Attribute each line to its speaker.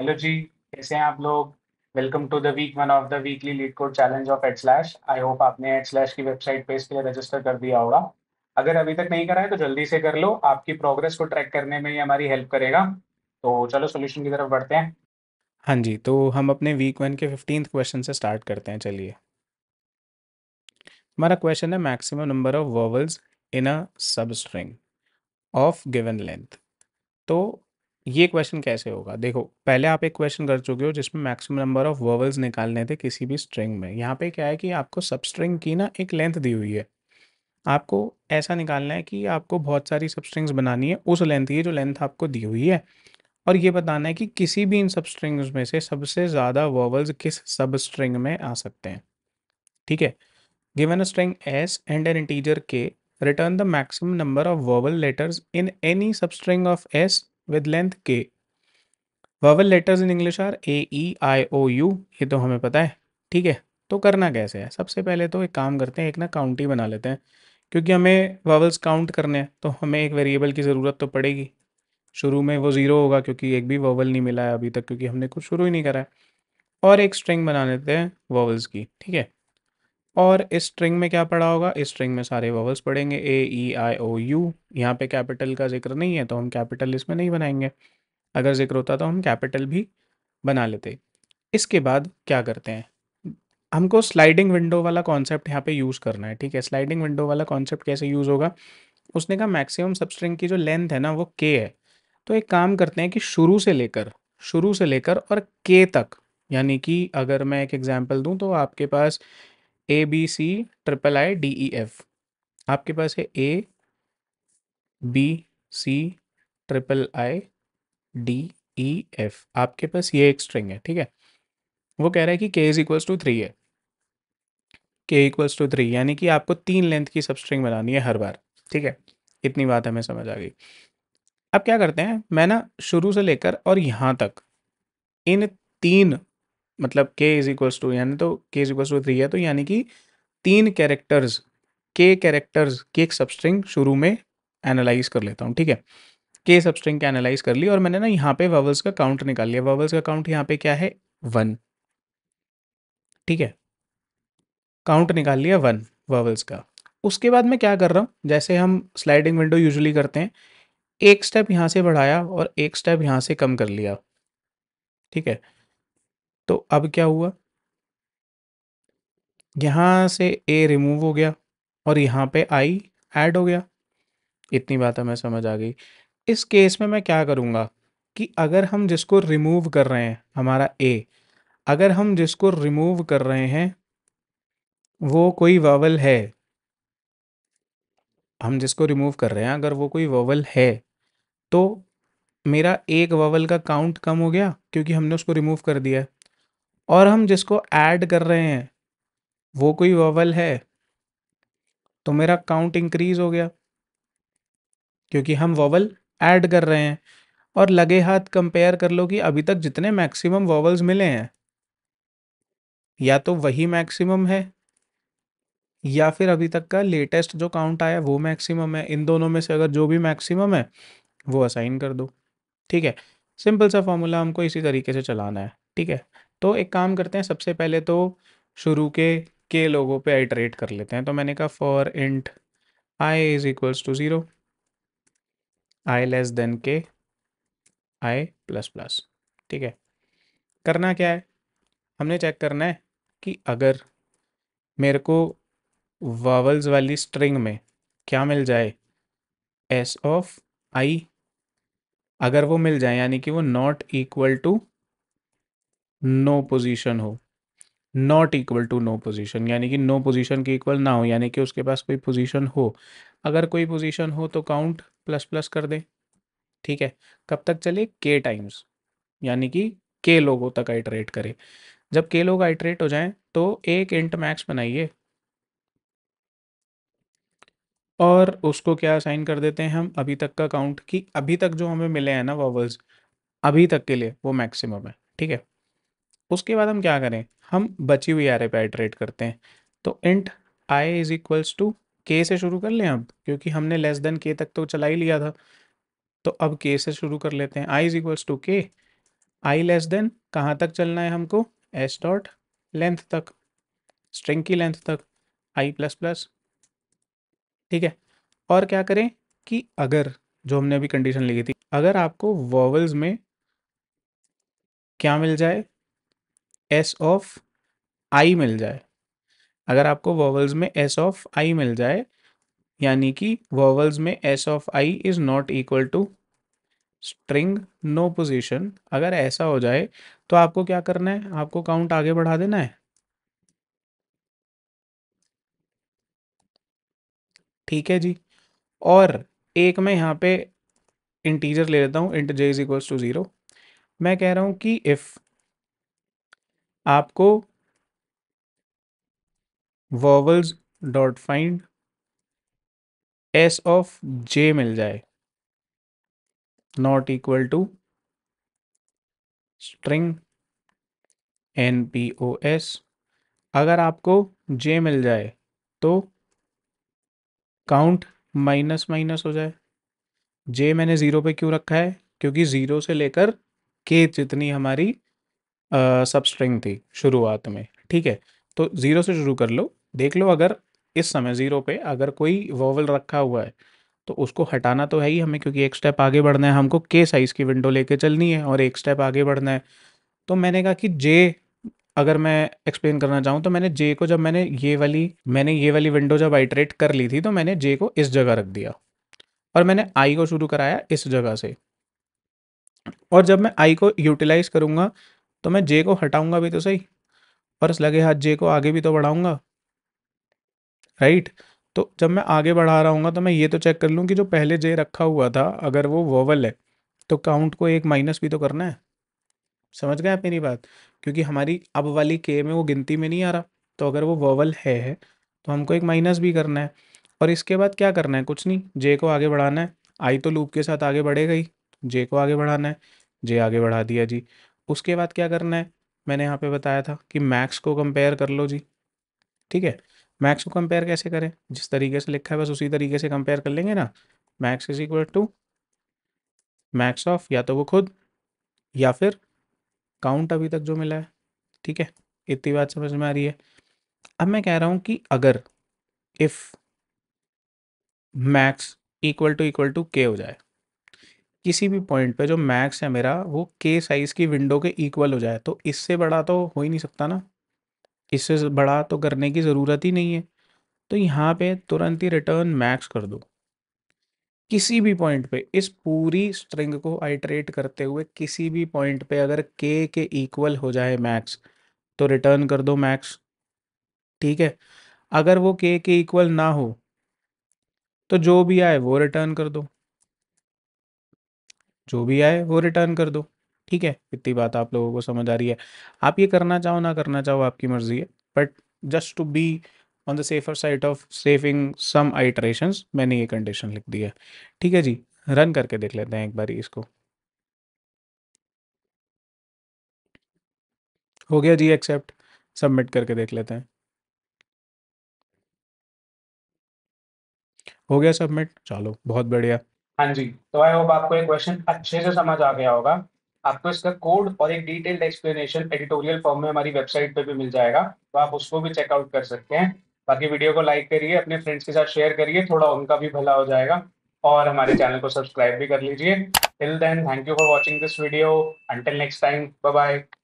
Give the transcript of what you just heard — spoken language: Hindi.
Speaker 1: हेलो जी कैसे हैं आप लोग welcome to the week one of the weekly leet code challenge of at slash I hope आपने एट स्लैश की वेबसाइट पे इसके लिए रजिस्टर कर दिया होगा अगर अभी तक नहीं करा है तो जल्दी से कर लो आपकी प्रोग्रेस को ट्रैक करने में ये हमारी हेल्प करेगा तो चलो सोल्यूशन की तरफ बढ़ते हैं हाँ जी तो हम अपने वीक वन के फिफ्टींथ क्वेश्चन से स्टार्ट करते हैं चलिए हमारा क्वेश्चन है maximum number of vowels in a substring of given length तो ये क्वेश्चन कैसे होगा देखो पहले आप एक क्वेश्चन कर चुके हो जिसमें मैक्सिमम नंबर ऑफ वर्वल्स निकालने थे किसी भी स्ट्रिंग में यहाँ पे क्या है कि आपको सब स्ट्रिंग की ना एक लेंथ दी हुई है आपको ऐसा निकालना है कि आपको बहुत सारी सब स्ट्रिंग्स बनानी है उस लेंथ की जो लेंथ आपको दी हुई है और ये बताना है कि किसी भी इन सब स्ट्रिंग्स में से सबसे ज़्यादा वर्वल्स किस सब स्ट्रिंग में आ सकते हैं ठीक है given a string S and an integer K return the maximum number of vowel letters in any substring of S with length K vowel letters in English are A E I O U ये तो हमें पता है ठीक है तो करना कैसे है सबसे पहले तो एक काम करते हैं एक ना काउंटी बना लेते हैं क्योंकि हमें वावल्स काउंट करने हैं तो हमें एक वेरिएबल की ज़रूरत तो पड़ेगी शुरू में वो ज़ीरो होगा क्योंकि एक भी वावल नहीं मिला है अभी तक क्योंकि हमने कुछ शुरू ही नहीं करा है और एक स्ट्रिंग बना लेते हैं वावल्स की ठीक है और इस स्ट्रिंग में क्या पड़ा होगा इस स्ट्रिंग में सारे ववल्स पड़ेंगे ए ई आई ओ यू यहाँ पे कैपिटल का जिक्र नहीं है तो हम कैपिटल इसमें नहीं बनाएंगे अगर जिक्र होता तो हम कैपिटल भी बना लेते इसके बाद क्या करते हैं हमको स्लाइडिंग विंडो वाला कॉन्सेप्ट यहाँ पे यूज़ करना है ठीक है स्लाइडिंग विंडो वाला कॉन्सेप्ट कैसे यूज़ होगा उसने कहा मैक्सिमम सबस्ट्रिंग की जो लेंथ है ना वो के है तो एक काम करते हैं कि शुरू से लेकर शुरू से लेकर और के तक यानी कि अगर मैं एक एग्जाम्पल दूँ तो आपके पास A B C triple I D E F आपके पास है A B C triple I D E F आपके पास ये एक स्ट्रिंग है ठीक है वो कह रहा है कि के इज इक्वल्स टू थ्री है के इक्वल्स टू थ्री यानी कि आपको तीन लेंथ की सब स्ट्रिंग बनानी है हर बार ठीक है इतनी बात हमें समझ आ गई अब क्या करते हैं मैं ना शुरू से लेकर और यहाँ तक इन तीन मतलब के इज इक्वल्स टू यानी तो के इज इक्वल्स टू थ्री है तो यानी कि तीन कैरेक्टर्स के कैरेक्टर्स की एक सबस्ट्रिंग शुरू में एनालाइज कर लेता हूँ ठीक है के सबस्ट्रिंग के एनालाइज कर ली और मैंने ना यहाँ पे वर्वल्स का काउंट निकाल लिया वर्वल्स का काउंट यहाँ पे क्या है वन ठीक है काउंट निकाल लिया वन वर्वल्स का उसके बाद मैं क्या कर रहा हूँ जैसे हम स्लाइडिंग विंडो यूजली करते हैं एक स्टेप यहाँ से बढ़ाया और एक स्टेप यहाँ से कम कर लिया ठीक है तो अब क्या हुआ यहाँ से ए रिमूव हो गया और यहाँ पे आई ऐड हो गया इतनी बात हमें समझ आ गई इस केस में मैं क्या करूँगा कि अगर हम जिसको रिमूव कर रहे हैं हमारा ए अगर हम जिसको रिमूव कर रहे हैं वो कोई वावल है हम जिसको रिमूव कर रहे हैं अगर वो कोई वावल है तो मेरा एक वावल का काउंट कम हो गया क्योंकि हमने उसको रिमूव कर दिया है और हम जिसको ऐड कर रहे हैं वो कोई वोवल है तो मेरा काउंट इंक्रीज हो गया क्योंकि हम वोवल ऐड कर रहे हैं और लगे हाथ कंपेयर कर लो कि अभी तक जितने मैक्सिमम वोवल्स मिले हैं या तो वही मैक्सिमम है या फिर अभी तक का लेटेस्ट जो काउंट आया वो मैक्सिमम है इन दोनों में से अगर जो भी मैक्सिमम है वो असाइन कर दो ठीक है सिंपल सा फॉर्मूला हमको इसी तरीके से चलाना है ठीक है तो एक काम करते हैं सबसे पहले तो शुरू के के लोगों पे आइटरेट कर लेते हैं तो मैंने कहा for int I is equals to zero I less than K I plus plus ठीक है करना क्या है हमने चेक करना है कि अगर मेरे को वावल्स वाली स्ट्रिंग में क्या मिल जाए एस ऑफ आई अगर वो मिल जाए यानी कि वो not equal to no position हो not equal to no position यानी कि नो पोजीशन के इक्वल ना हो यानी कि उसके पास कोई पोजीशन हो अगर कोई पोजीशन हो तो काउंट प्लस प्लस कर दें ठीक है कब तक चले के टाइम्स यानी कि के लोगों तक आइटरेट करें जब के लोग आइटरेट हो जाएं तो एक इंट मैक्स बनाइए और उसको क्या असाइन कर देते हैं हम अभी तक का काउंट कि अभी तक जो हमें मिले हैं ना वॉवल्स अभी तक के लिए वो मैक्सिमम है ठीक है उसके बाद हम क्या करें हम बची हुई एरे पे आइटरेट करते हैं तो int I is equals to K से शुरू कर लें अब क्योंकि हमने लेस देन के तक तो चला ही लिया था तो अब के से शुरू कर लेते हैं आई इज इक्वल्स टू के आई लेस देन कहाँ तक चलना है हमको एस डॉट लेंथ तक स्ट्रिंग की लेंथ तक आई प्लस प्लस ठीक है और क्या करें कि अगर जो हमने अभी कंडीशन लिखी थी अगर आपको वॉवल्स में क्या मिल जाए एस ऑफ आई मिल जाए अगर आपको वॉवल्स में एस ऑफ आई मिल जाए यानी कि वॉवल्स में S of I is not equal to string no position अगर ऐसा हो जाए तो आपको क्या करना है आपको काउंट आगे बढ़ा देना है ठीक है जी और एक मैं यहाँ पे इंटीजर ले लेता हूँ int J is equals to zero मैं कह रहा हूँ कि इफ़ आपको vowels dot find S of J मिल जाए not equal to string N P O S अगर आपको जे मिल जाए तो काउंट माइनस माइनस हो जाए जे मैंने ज़ीरो पे क्यों रखा है क्योंकि ज़ीरो से लेकर के जितनी हमारी सब स्ट्रिंग थी शुरुआत में ठीक है तो ज़ीरो से शुरू कर लो देख लो अगर इस समय ज़ीरो पे अगर कोई वोवल रखा हुआ है तो उसको हटाना तो है ही हमें क्योंकि एक स्टेप आगे बढ़ना है हमको के साइज़ की विंडो लेके चलनी है और एक स्टेप आगे बढ़ना है तो मैंने कहा कि जे अगर मैं एक्सप्लेन करना चाहूँ तो मैंने जे को जब मैंने ये वाली मैंने ये वाली विंडो जब आइट्रेट कर ली थी तो मैंने जे को इस जगह रख दिया और मैंने आई को शुरू कराया इस जगह से और जब मैं आई को यूटिलाइज़ करूँगा तो मैं जे को हटाऊंगा भी तो सही पर्स लगे हाथ जे को आगे भी तो बढ़ाऊंगा राइट तो जब मैं आगे बढ़ा रहा हूँ तो मैं ये तो चेक कर लूँ कि जो पहले जे रखा हुआ था अगर वो वोवल है तो काउंट को एक माइनस भी तो करना है समझ गए आप मेरी बात क्योंकि हमारी अब वाली के में वो गिनती में नहीं आ रहा तो अगर वो वोवल है तो हमको एक माइनस भी करना है और इसके बाद क्या करना है कुछ नहीं जे को आगे बढ़ाना है आई तो लूप के साथ आगे बढ़ेगा ही जे को आगे बढ़ाना है जे आगे बढ़ा दिया जी उसके बाद क्या करना है मैंने यहाँ पे बताया था कि मैक्स को कंपेयर कर लो जी ठीक है मैक्स को कंपेयर कैसे करें जिस तरीके से लिखा है बस उसी तरीके से कंपेयर कर लेंगे ना max is equal to max of या तो वो खुद या फिर काउंट अभी तक जो मिला है ठीक है इतनी बात समझ में आ रही है अब मैं कह रहा हूँ कि अगर if max equal to equal to K हो जाए किसी भी पॉइंट पे जो मैक्स है मेरा वो के साइज़ की विंडो के इक्वल हो जाए तो इससे बड़ा तो हो ही नहीं सकता ना इससे बड़ा तो करने की ज़रूरत ही नहीं है तो यहाँ पे तुरंत ही रिटर्न मैक्स कर दो किसी भी पॉइंट पे इस पूरी स्ट्रिंग को आइट्रेट करते हुए किसी भी पॉइंट पे अगर के के इक्वल हो जाए मैक्स तो रिटर्न कर दो मैक्स ठीक है अगर वो के के इक्वल ना हो तो जो भी आए वो रिटर्न कर दो जो भी आए वो रिटर्न कर दो ठीक है इतनी बात आप लोगों को समझ आ रही है आप ये करना चाहो ना करना चाहो आपकी मर्जी है but just to be on the safer side of saving some iteration मैंने ये कंडीशन लिख दी है ठीक है जी रन करके देख लेते हैं एक बार इसको हो गया जी एक्सेप्ट सबमिट करके देख लेते हैं हो गया सबमिट चलो बहुत बढ़िया हाँ जी तो आई होप आपको ये क्वेश्चन अच्छे से समझ आ गया होगा आपको इसका कोड और एक डिटेल्ड एक्सप्लेनेशन एडिटोरियल फॉर्म में हमारी वेबसाइट पे भी मिल जाएगा तो आप उसको भी चेकआउट कर सकते हैं बाकी वीडियो को लाइक करिए अपने फ्रेंड्स के साथ शेयर करिए थोड़ा उनका भी भला हो जाएगा और हमारे चैनल को सब्सक्राइब भी कर लीजिए till then thank you for watching this video until next time bye bye